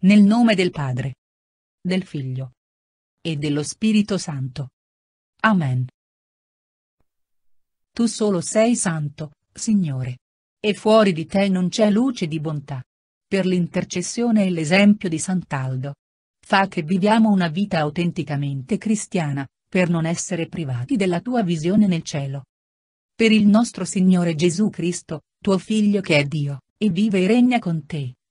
Nel nome del Padre, del Figlio e dello Spirito Santo. Amen. Tu solo sei santo, Signore. E fuori di te non c'è luce di bontà. Per l'intercessione e l'esempio di Sant'Aldo. Fa che viviamo una vita autenticamente cristiana, per non essere privati della tua visione nel cielo. Per il nostro Signore Gesù Cristo, tuo Figlio che è Dio, e vive e regna con te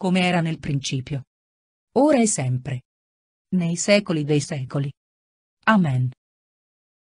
come era nel principio. Ora e sempre. Nei secoli dei secoli. Amen.